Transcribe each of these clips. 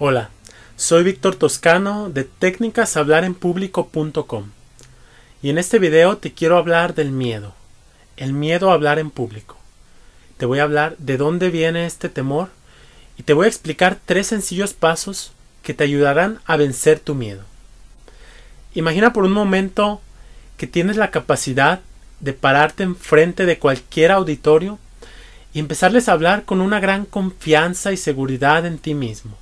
Hola, soy Víctor Toscano de técnicashablarenpublico.com y en este video te quiero hablar del miedo, el miedo a hablar en público. Te voy a hablar de dónde viene este temor y te voy a explicar tres sencillos pasos que te ayudarán a vencer tu miedo. Imagina por un momento que tienes la capacidad de pararte enfrente de cualquier auditorio y empezarles a hablar con una gran confianza y seguridad en ti mismo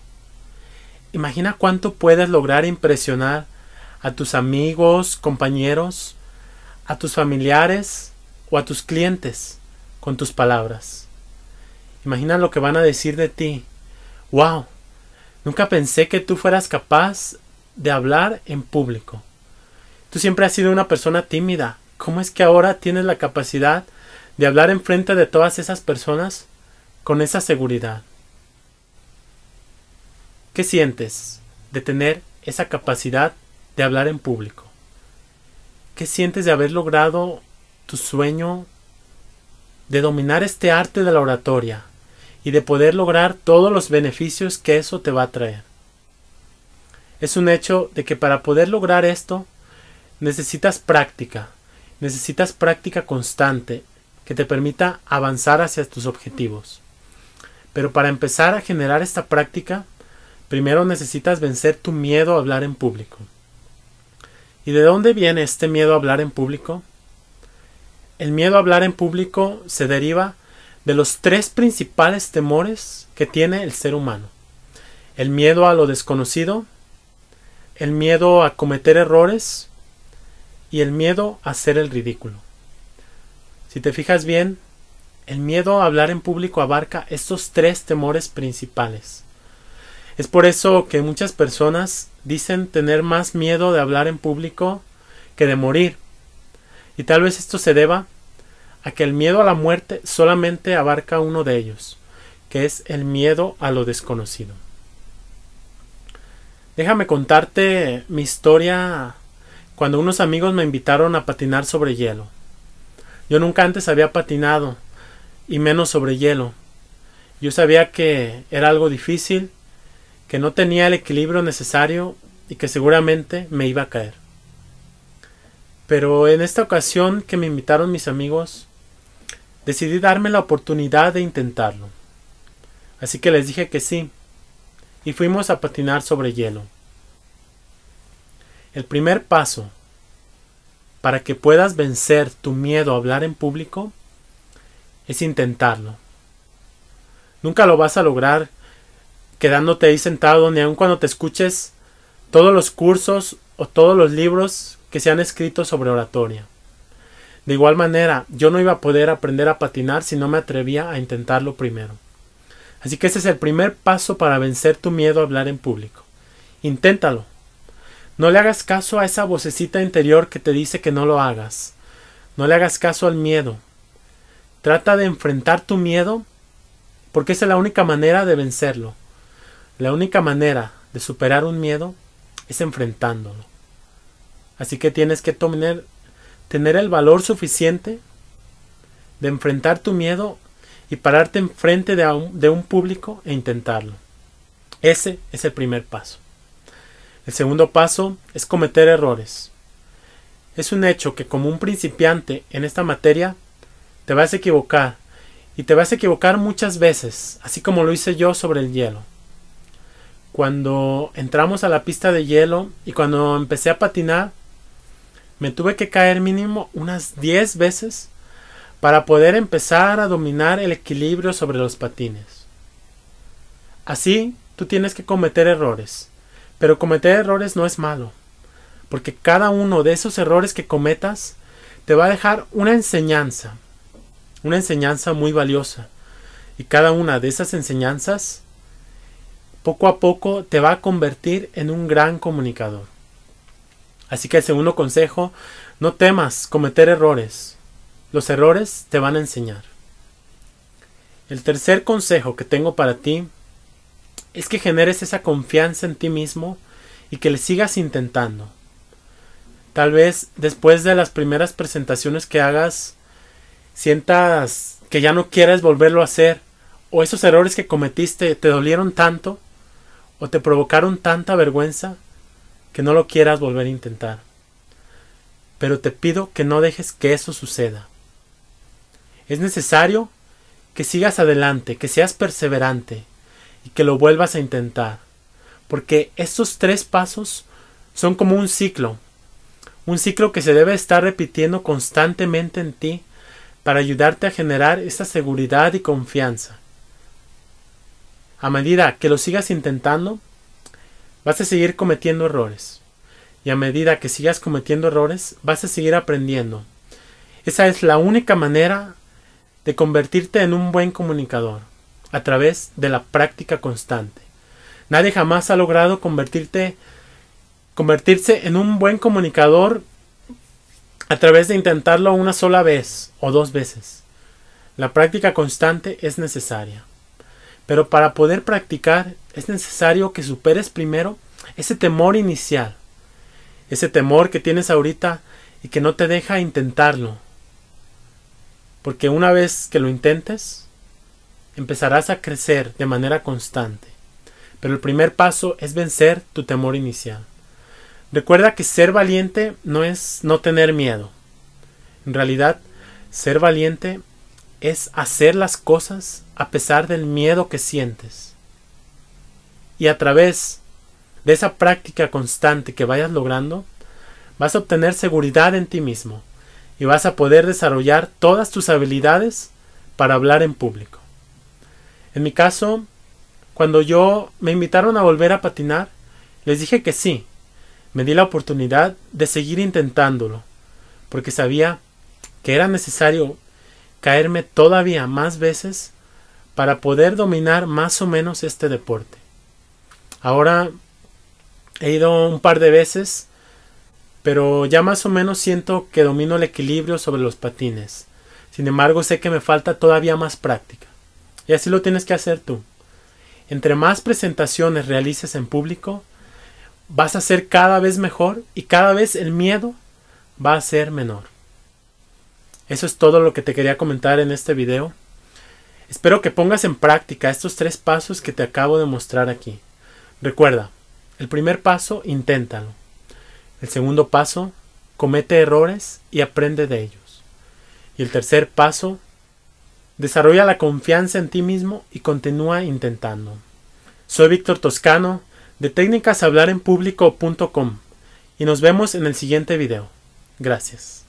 Imagina cuánto puedes lograr impresionar a tus amigos, compañeros, a tus familiares o a tus clientes con tus palabras. Imagina lo que van a decir de ti. ¡Wow! Nunca pensé que tú fueras capaz de hablar en público. Tú siempre has sido una persona tímida. ¿Cómo es que ahora tienes la capacidad de hablar enfrente de todas esas personas con esa seguridad? ¿Qué sientes de tener esa capacidad de hablar en público? ¿Qué sientes de haber logrado tu sueño de dominar este arte de la oratoria y de poder lograr todos los beneficios que eso te va a traer? Es un hecho de que para poder lograr esto necesitas práctica, necesitas práctica constante que te permita avanzar hacia tus objetivos. Pero para empezar a generar esta práctica, Primero necesitas vencer tu miedo a hablar en público. ¿Y de dónde viene este miedo a hablar en público? El miedo a hablar en público se deriva de los tres principales temores que tiene el ser humano. El miedo a lo desconocido, el miedo a cometer errores y el miedo a ser el ridículo. Si te fijas bien, el miedo a hablar en público abarca estos tres temores principales. Es por eso que muchas personas dicen tener más miedo de hablar en público que de morir. Y tal vez esto se deba a que el miedo a la muerte solamente abarca uno de ellos, que es el miedo a lo desconocido. Déjame contarte mi historia cuando unos amigos me invitaron a patinar sobre hielo. Yo nunca antes había patinado, y menos sobre hielo. Yo sabía que era algo difícil, que no tenía el equilibrio necesario y que seguramente me iba a caer. Pero en esta ocasión que me invitaron mis amigos, decidí darme la oportunidad de intentarlo. Así que les dije que sí, y fuimos a patinar sobre hielo. El primer paso para que puedas vencer tu miedo a hablar en público es intentarlo. Nunca lo vas a lograr quedándote ahí sentado, ni aun cuando te escuches todos los cursos o todos los libros que se han escrito sobre oratoria. De igual manera, yo no iba a poder aprender a patinar si no me atrevía a intentarlo primero. Así que ese es el primer paso para vencer tu miedo a hablar en público. Inténtalo. No le hagas caso a esa vocecita interior que te dice que no lo hagas. No le hagas caso al miedo. Trata de enfrentar tu miedo porque esa es la única manera de vencerlo. La única manera de superar un miedo es enfrentándolo. Así que tienes que tener, el valor suficiente de enfrentar tu miedo y pararte enfrente de de un público e intentarlo. Ese es el primer paso. El segundo paso es cometer errores. Es un hecho que como un principiante en esta materia te vas a equivocar y te vas a equivocar muchas veces, así como lo hice yo sobre el hielo cuando entramos a la pista de hielo y cuando empecé a patinar, me tuve que caer mínimo unas 10 veces para poder empezar a dominar el equilibrio sobre los patines. Así, tú tienes que cometer errores, pero cometer errores no es malo, porque cada uno de esos errores que cometas te va a dejar una enseñanza, una enseñanza muy valiosa, y cada una de esas enseñanzas poco a poco te va a convertir en un gran comunicador. Así que el segundo consejo, no temas cometer errores. Los errores te van a enseñar. El tercer consejo que tengo para ti es que generes esa confianza en ti mismo y que le sigas intentando. Tal vez después de las primeras presentaciones que hagas, sientas que ya no quieres volverlo a hacer o esos errores que cometiste te dolieron tanto o te provocaron tanta vergüenza que no lo quieras volver a intentar. Pero te pido que no dejes que eso suceda. Es necesario que sigas adelante, que seas perseverante y que lo vuelvas a intentar. Porque estos tres pasos son como un ciclo, un ciclo que se debe estar repitiendo constantemente en ti para ayudarte a generar esa seguridad y confianza a medida que lo sigas intentando, vas a seguir cometiendo errores. Y a medida que sigas cometiendo errores, vas a seguir aprendiendo. Esa es la única manera de convertirte en un buen comunicador, a través de la práctica constante. Nadie jamás ha logrado convertirse en un buen comunicador a través de intentarlo una sola vez o dos veces. La práctica constante es necesaria. Pero para poder practicar es necesario que superes primero ese temor inicial, ese temor que tienes ahorita y que no te deja intentarlo. Porque una vez que lo intentes, empezarás a crecer de manera constante. Pero el primer paso es vencer tu temor inicial. Recuerda que ser valiente no es no tener miedo. En realidad, ser valiente es hacer las cosas a pesar del miedo que sientes. Y a través de esa práctica constante que vayas logrando, vas a obtener seguridad en ti mismo y vas a poder desarrollar todas tus habilidades para hablar en público. En mi caso, cuando yo me invitaron a volver a patinar, les dije que sí. Me di la oportunidad de seguir intentándolo, porque sabía que era necesario caerme todavía más veces para poder dominar más o menos este deporte. Ahora he ido un par de veces, pero ya más o menos siento que domino el equilibrio sobre los patines. Sin embargo, sé que me falta todavía más práctica. Y así lo tienes que hacer tú. Entre más presentaciones realices en público, vas a ser cada vez mejor y cada vez el miedo va a ser menor. Eso es todo lo que te quería comentar en este video. Espero que pongas en práctica estos tres pasos que te acabo de mostrar aquí. Recuerda, el primer paso, inténtalo. El segundo paso, comete errores y aprende de ellos. Y el tercer paso, desarrolla la confianza en ti mismo y continúa intentando. Soy Víctor Toscano de técnicashablarenpublico.com y nos vemos en el siguiente video. Gracias.